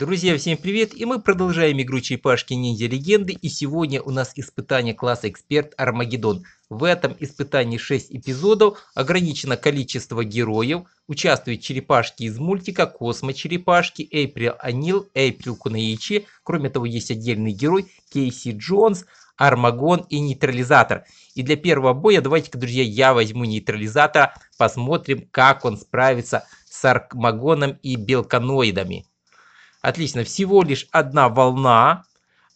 Друзья, всем привет! И мы продолжаем игру Черепашки Ниндзя Легенды. И сегодня у нас испытание класса Эксперт Армагеддон. В этом испытании 6 эпизодов, ограничено количество героев. Участвуют черепашки из мультика, космо-черепашки, Эйприл Анил, Эйприл Кунаичи. Кроме того, есть отдельный герой Кейси Джонс, Армагон и нейтрализатор. И для первого боя, давайте-ка, друзья, я возьму нейтрализатора, посмотрим, как он справится с Армагоном и Белканоидами. Отлично, всего лишь одна волна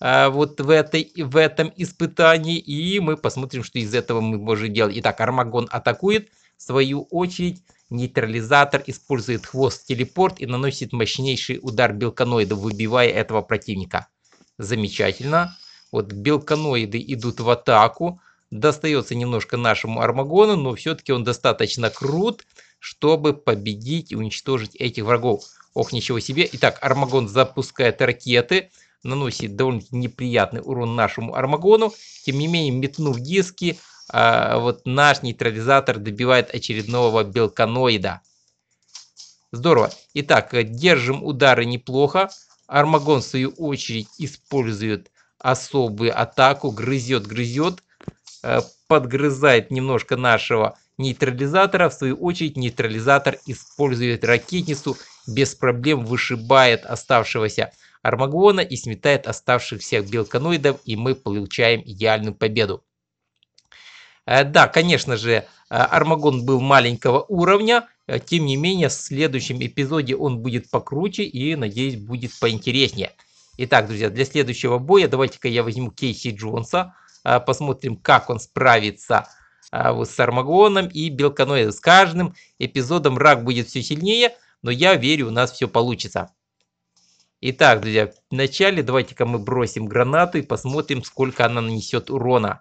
э, вот в, этой, в этом испытании. И мы посмотрим, что из этого мы можем делать. Итак, Армагон атакует. В свою очередь, нейтрализатор использует хвост телепорт и наносит мощнейший удар белканоида, выбивая этого противника. Замечательно. Вот белканоиды идут в атаку. Достается немножко нашему Армагону, но все-таки он достаточно крут, чтобы победить и уничтожить этих врагов. Ох, ничего себе. Итак, Армагон запускает ракеты, наносит довольно неприятный урон нашему Армагону. Тем не менее, метнув диски, а, вот наш нейтрализатор добивает очередного белканоида. Здорово. Итак, держим удары неплохо. Армагон, в свою очередь, использует особую атаку. Грызет, грызет. Э, подгрызает немножко нашего нейтрализатора. В свою очередь нейтрализатор использует ракетницу, без проблем вышибает оставшегося Армагона и сметает оставшихся белканоидов, и мы получаем идеальную победу. Э, да, конечно же, э, Армагон был маленького уровня, э, тем не менее, в следующем эпизоде он будет покруче и, надеюсь, будет поинтереснее. Итак, друзья, для следующего боя давайте-ка я возьму Кейси Джонса, посмотрим, как он справится а с Армагоном и Белканоэ. С каждым эпизодом рак будет все сильнее, но я верю, у нас все получится. Итак, друзья, вначале давайте-ка мы бросим гранату и посмотрим, сколько она нанесет урона.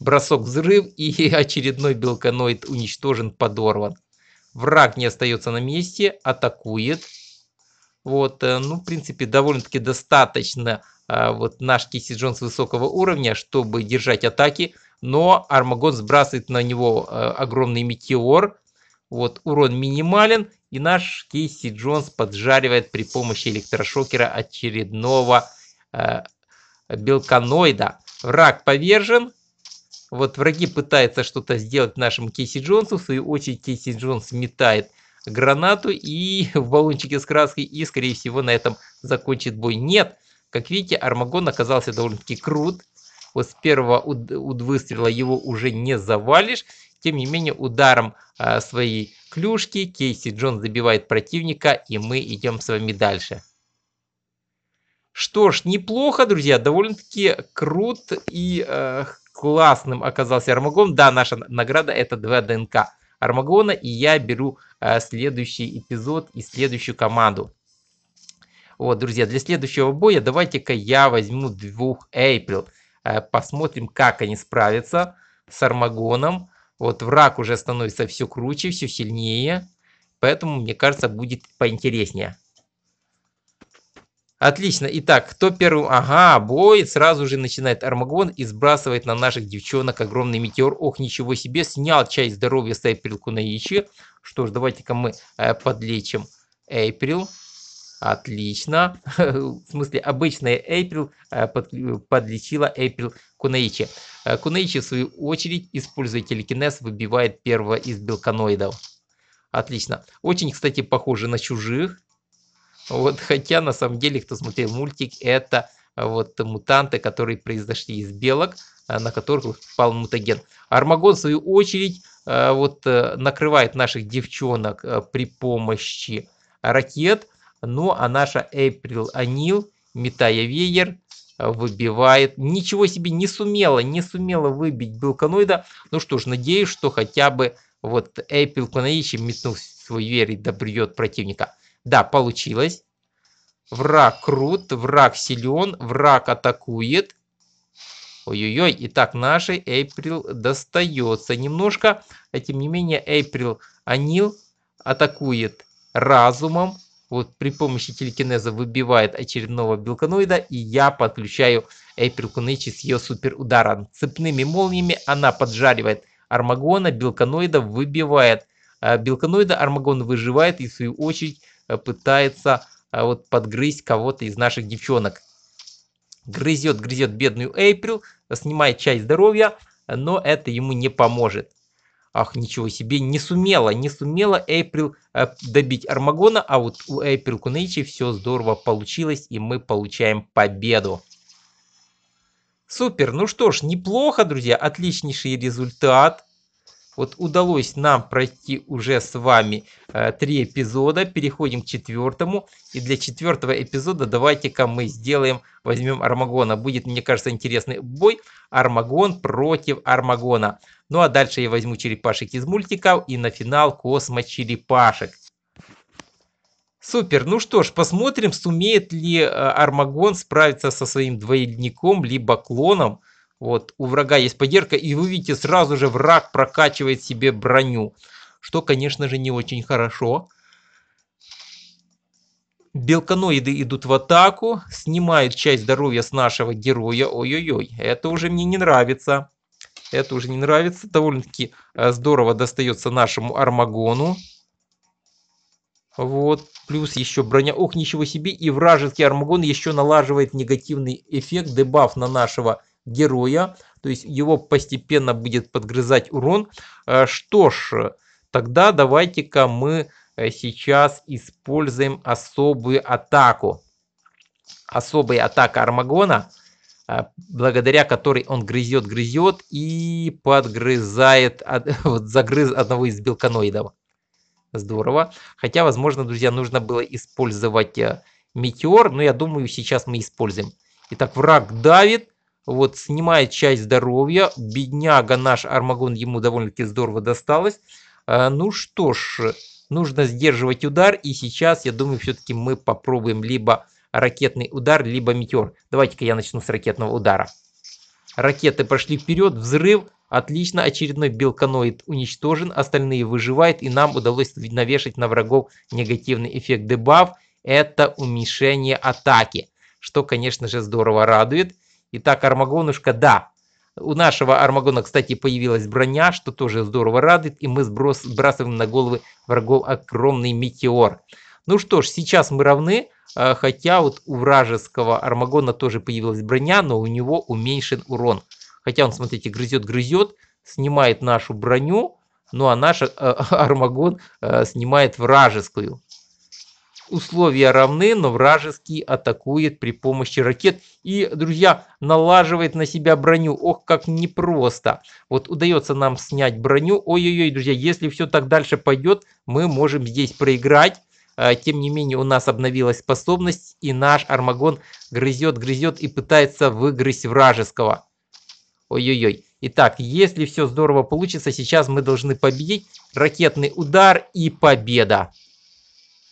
Бросок взрыв и очередной белканоид уничтожен, подорван. Враг не остается на месте, атакует. Вот, э, ну, в принципе, довольно-таки достаточно а, вот наш Киси Джонс высокого уровня, чтобы держать атаки но Армагон сбрасывает на него э, огромный метеор. Вот урон минимален, и наш Кейси Джонс поджаривает при помощи электрошокера очередного э, белканоида. Враг повержен. Вот враги пытаются что-то сделать нашему Кейси Джонсу. В свою очередь Кейси Джонс метает гранату и в баллончике с краской. И, скорее всего, на этом закончит бой. Нет. Как видите, Армагон оказался довольно-таки крут вот с первого уд выстрела его уже не завалишь. Тем не менее, ударом э, своей клюшки Кейси Джон забивает противника, и мы идем с вами дальше. Что ж, неплохо, друзья, довольно-таки крут и э, классным оказался Армагон. Да, наша награда это 2 ДНК Армагона, и я беру э, следующий эпизод и следующую команду. Вот, друзья, для следующего боя давайте-ка я возьму двух Эйприл. Э, посмотрим, как они справятся с Армагоном. Вот враг уже становится все круче, все сильнее. Поэтому, мне кажется, будет поинтереснее. Отлично. Итак, кто первый? Ага, бой. Сразу же начинает Армагон и сбрасывает на наших девчонок огромный метеор. Ох, ничего себе. Снял часть здоровья с Эйприл Кунаичи. Что ж, давайте-ка мы э, подлечим Эйприл. Отлично. В смысле, обычная April э, э, подлечила April Кунаичи. Э, Кунаичи в свою очередь, используя телекинез, выбивает первого из белканоидов. Отлично. Очень, кстати, похоже на чужих. Вот, хотя, на самом деле, кто смотрел мультик, это вот мутанты, которые произошли из белок, на которых впал мутаген. Армагон, в свою очередь, вот накрывает наших девчонок при помощи ракет – ну, а наша Эйприл Анил, метая веер, э, выбивает. Ничего себе не сумела, не сумела выбить Белканоида. Ну что ж, надеюсь, что хотя бы вот Эйприл Канаичи метнул свой веер и добьет противника. Да, получилось. Враг крут, враг силен, враг атакует. Ой-ой-ой, и так нашей Эйприл достается немножко. А тем не менее, Эйприл Анил атакует разумом, вот при помощи телекинеза выбивает очередного белканоида, и я подключаю Эйприл Куничи с ее суперударом. Цепными молниями она поджаривает Армагона, белканоида выбивает. А, белканоида Армагон выживает и в свою очередь э, пытается а, вот подгрызть кого-то из наших девчонок. Грызет, грызет бедную Эйприл, снимает часть здоровья, но это ему не поможет. Ах, ничего себе, не сумела, не сумела Эйприл э, добить Армагона, а вот у Эйприл Кунейчи все здорово получилось, и мы получаем победу. Супер, ну что ж, неплохо, друзья, отличнейший результат. Вот удалось нам пройти уже с вами э, три эпизода. Переходим к четвертому. И для четвертого эпизода давайте-ка мы сделаем, возьмем Армагона. Будет, мне кажется, интересный бой. Армагон против Армагона. Ну а дальше я возьму черепашек из мультиков и на финал космо-черепашек. Супер, ну что ж, посмотрим, сумеет ли э, Армагон справиться со своим двойником либо клоном. Вот, у врага есть поддержка, и вы видите, сразу же враг прокачивает себе броню. Что, конечно же, не очень хорошо. Белканоиды идут в атаку, снимают часть здоровья с нашего героя. Ой-ой-ой, это уже мне не нравится. Это уже не нравится. Довольно-таки э, здорово достается нашему Армагону. Вот, плюс еще броня. Ох, ничего себе. И вражеский Армагон еще налаживает негативный эффект, дебаф на нашего героя, то есть его постепенно будет подгрызать урон. Э, что ж, тогда давайте-ка мы э, сейчас используем особую атаку. Особая атака Армагона, э, благодаря которой он грызет, грызет и подгрызает, вот загрыз одного из белканоидов. Здорово. Хотя, возможно, друзья, нужно было использовать метеор, но я думаю, сейчас мы используем. Итак, враг давит, вот, снимает часть здоровья. Бедняга наш Армагон, ему довольно-таки здорово досталось. А, ну что ж, нужно сдерживать удар. И сейчас, я думаю, все-таки мы попробуем либо ракетный удар, либо метеор. Давайте-ка я начну с ракетного удара. Ракеты прошли вперед, взрыв. Отлично, очередной белканоид уничтожен, остальные выживают, и нам удалось навешать на врагов негативный эффект дебаф. Это уменьшение атаки, что, конечно же, здорово радует. Итак, Армагонушка, да, у нашего Армагона, кстати, появилась броня, что тоже здорово радует, и мы сбрасываем на головы врагов огромный метеор. Ну что ж, сейчас мы равны, а, хотя вот у вражеского Армагона тоже появилась броня, но у него уменьшен урон. Хотя он, смотрите, грызет-грызет, снимает нашу броню, ну а наш а, Армагон а, снимает вражескую. Условия равны, но вражеский атакует при помощи ракет и, друзья, налаживает на себя броню. Ох, как непросто. Вот удается нам снять броню. Ой-ой-ой, друзья, если все так дальше пойдет, мы можем здесь проиграть. А, тем не менее, у нас обновилась способность, и наш Армагон грызет, грызет и пытается выгрызть вражеского. Ой-ой-ой. Итак, если все здорово получится, сейчас мы должны победить. Ракетный удар и победа.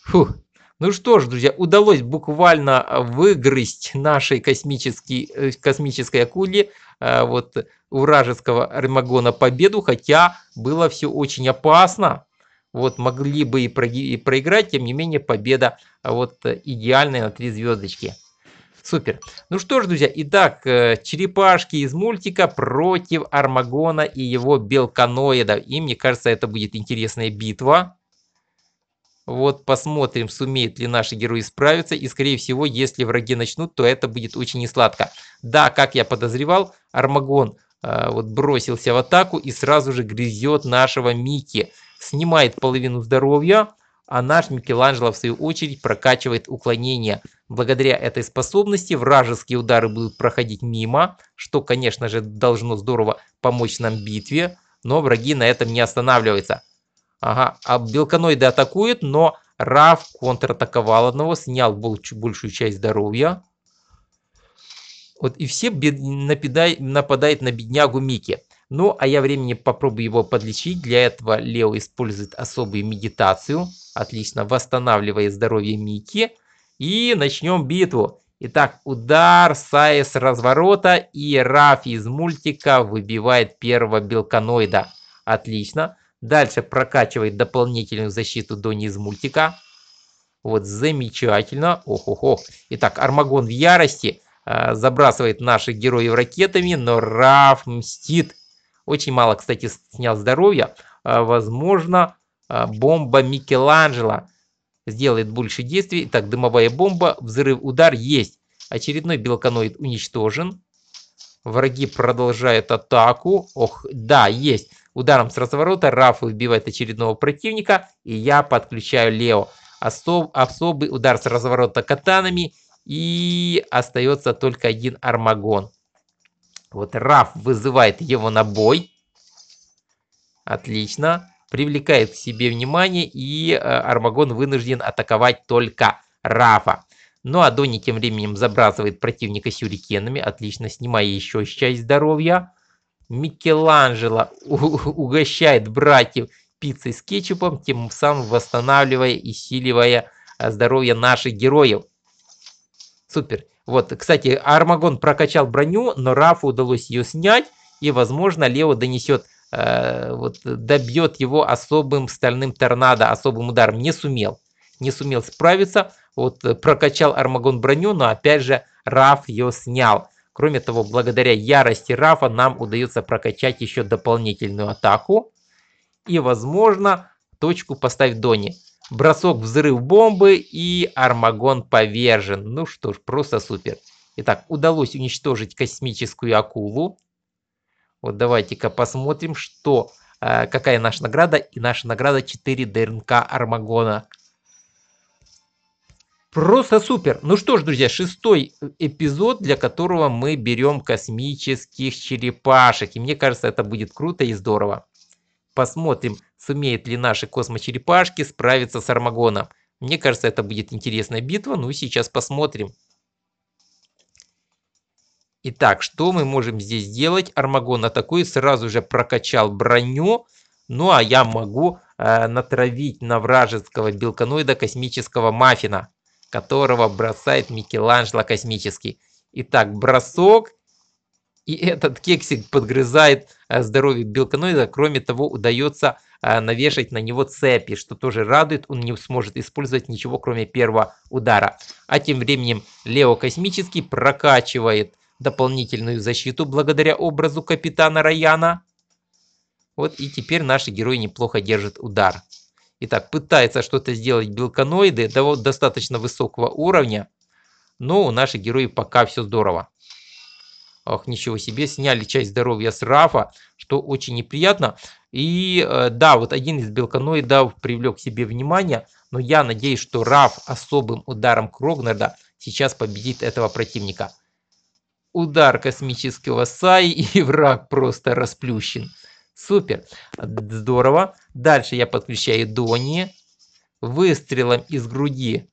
Фух. Ну что ж, друзья, удалось буквально а, выгрызть нашей космической э, космической акуле а, вот вражеского Армагона победу, хотя было все очень опасно. Вот могли бы и, проиграть, тем не менее победа а, вот идеальная на три звездочки. Супер. Ну что ж, друзья, итак, э, черепашки из мультика против Армагона и его белканоида. И мне кажется, это будет интересная битва. Вот посмотрим, сумеет ли наши герои справиться. И, скорее всего, если враги начнут, то это будет очень несладко. Да, как я подозревал, Армагон э, вот бросился в атаку и сразу же грызет нашего Мики. Снимает половину здоровья, а наш Микеланджело, в свою очередь, прокачивает уклонение. Благодаря этой способности вражеские удары будут проходить мимо, что, конечно же, должно здорово помочь нам в битве. Но враги на этом не останавливаются. Ага, а белканоиды атакуют, но Раф контратаковал одного, снял большую часть здоровья. Вот и все бед... нападай... нападает на беднягу Мики. Ну, а я времени попробую его подлечить. Для этого Лео использует особую медитацию. Отлично, восстанавливая здоровье Мики. И начнем битву. Итак, удар, Сайс разворота и Раф из мультика выбивает первого белканоида. Отлично. Дальше прокачивает дополнительную защиту Дони из мультика. Вот, замечательно. ох ох, ох. Итак, Армагон в ярости. А, забрасывает наших героев ракетами, но Раф мстит. Очень мало, кстати, снял здоровья. А, возможно, а, бомба Микеланджело сделает больше действий. Итак, дымовая бомба, взрыв, удар есть. Очередной белканоид уничтожен. Враги продолжают атаку. Ох, да, есть. Ударом с разворота Раф убивает очередного противника, и я подключаю Лео. Особ, особый удар с разворота катанами, и остается только один Армагон. Вот Раф вызывает его на бой. Отлично. Привлекает к себе внимание, и э, Армагон вынужден атаковать только Рафа. Ну а Донни тем временем забрасывает противника сюрикенами. Отлично, снимая еще часть здоровья. Микеланджело угощает братьев пиццей с кетчупом, тем самым восстанавливая и силивая э, здоровье наших героев. Супер. Вот, кстати, Армагон прокачал броню, но Рафу удалось ее снять, и, возможно, Лео донесет, э, вот, добьет его особым стальным торнадо, особым ударом. Не сумел, не сумел справиться, вот, э, прокачал Армагон броню, но, опять же, Раф ее снял. Кроме того, благодаря ярости Рафа нам удается прокачать еще дополнительную атаку. И, возможно, точку поставить Дони. Бросок взрыв бомбы и Армагон повержен. Ну что ж, просто супер. Итак, удалось уничтожить космическую акулу. Вот давайте-ка посмотрим, что, э, какая наша награда. И наша награда 4 ДНК Армагона. Просто супер. Ну что ж, друзья, шестой э, эпизод, для которого мы берем космических черепашек. И мне кажется, это будет круто и здорово. Посмотрим, сумеют ли наши космочерепашки справиться с Армагоном. Мне кажется, это будет интересная битва. Ну и сейчас посмотрим. Итак, что мы можем здесь сделать? Армагон атакует, сразу же прокачал броню. Ну а я могу э, натравить на вражеского белконоида космического маффина которого бросает Микеланджело космический. Итак, бросок. И этот кексик подгрызает э, здоровье белканоида. Кроме того, удается э, навешать на него цепи, что тоже радует. Он не сможет использовать ничего, кроме первого удара. А тем временем Лео Космический прокачивает дополнительную защиту благодаря образу капитана Раяна. Вот и теперь наши герои неплохо держат удар. Итак, пытается что-то сделать белканоиды до достаточно высокого уровня, но у наших героев пока все здорово. Ох, ничего себе, сняли часть здоровья с Рафа, что очень неприятно. И э, да, вот один из белканоидов привлек к себе внимание, но я надеюсь, что Раф особым ударом Крогнарда сейчас победит этого противника. Удар космического Саи и враг просто расплющен. Супер. Здорово. Дальше я подключаю Дони. Выстрелом из груди.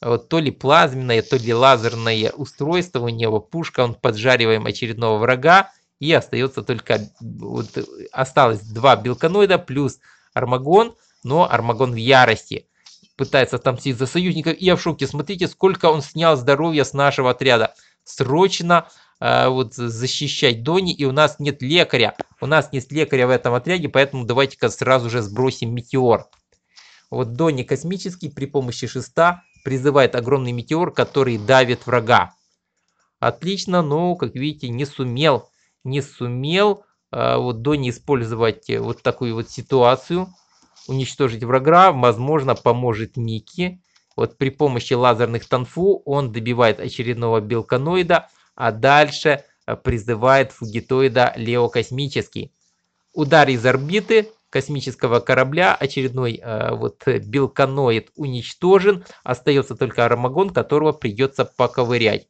Вот то ли плазменное, то ли лазерное устройство у него. Пушка, он поджариваем очередного врага. И остается только... Вот, осталось два белканоида плюс Армагон. Но Армагон в ярости пытается отомстить за союзников. И я в шоке. Смотрите, сколько он снял здоровья с нашего отряда. Срочно а, вот защищать Дони, и у нас нет лекаря. У нас нет лекаря в этом отряде, поэтому давайте-ка сразу же сбросим метеор. Вот Дони космический при помощи шеста призывает огромный метеор, который давит врага. Отлично, но, как видите, не сумел, не сумел а, вот Дони использовать э, вот такую вот ситуацию, уничтожить врага, возможно, поможет Микки. Вот при помощи лазерных танфу он добивает очередного белканоида, а дальше э, призывает фугитоида Лео космический Удар из орбиты космического корабля, очередной э, вот белканоид уничтожен, остается только Армагон, которого придется поковырять.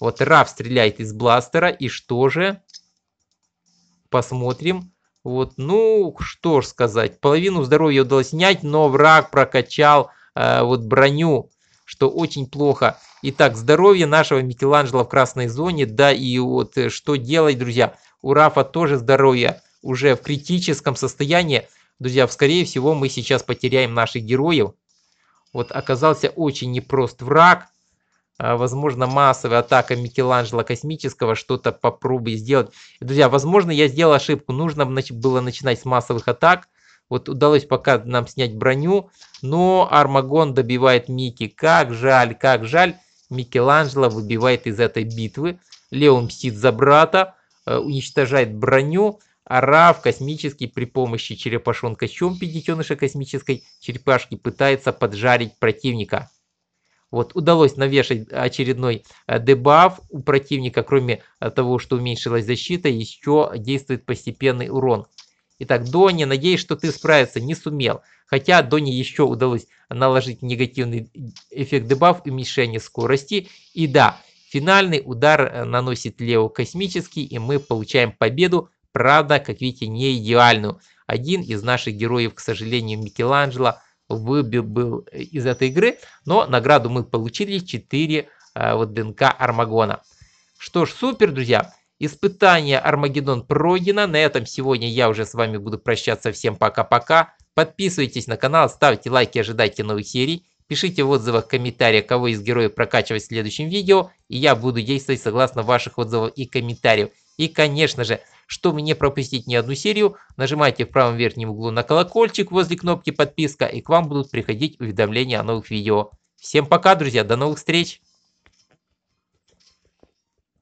Вот Раф стреляет из бластера, и что же? Посмотрим. Вот, ну, что ж сказать, половину здоровья удалось снять, но враг прокачал э, вот броню что очень плохо. Итак, здоровье нашего Микеланджело в красной зоне, да, и вот э, что делать, друзья. У Рафа тоже здоровье уже в критическом состоянии. Друзья, скорее всего, мы сейчас потеряем наших героев. Вот оказался очень непрост враг. А, возможно, массовая атака Микеланджело Космического, что-то попробуй сделать. Друзья, возможно, я сделал ошибку. Нужно было начинать с массовых атак. Вот удалось пока нам снять броню, но Армагон добивает Мики. Как жаль, как жаль. Микеланджело выбивает из этой битвы. Лео мстит за брата, э, уничтожает броню. Арав космический при помощи черепашонка Чомпи, детеныша космической черепашки, пытается поджарить противника. Вот удалось навешать очередной э, дебаф у противника, кроме э, того, что уменьшилась защита, еще действует постепенный урон. Итак, Дони, надеюсь, что ты справиться не сумел. Хотя Дони еще удалось наложить негативный эффект дебаф уменьшение скорости. И да, финальный удар э, наносит Лео космический, и мы получаем победу. Правда, как видите, не идеальную. Один из наших героев, к сожалению, Микеланджело, выбил был э, из этой игры, но награду мы получили 4 э, вот ДНК Армагона. Что ж, супер, друзья. Испытание Армагеддон пройдено. На этом сегодня я уже с вами буду прощаться. Всем пока-пока. Подписывайтесь на канал, ставьте лайки, ожидайте новых серий. Пишите в отзывах, комментариях, кого из героев прокачивать в следующем видео. И я буду действовать согласно ваших отзывов и комментариев. И, конечно же, чтобы не пропустить ни одну серию, нажимайте в правом верхнем углу на колокольчик возле кнопки подписка, и к вам будут приходить уведомления о новых видео. Всем пока, друзья, до новых встреч!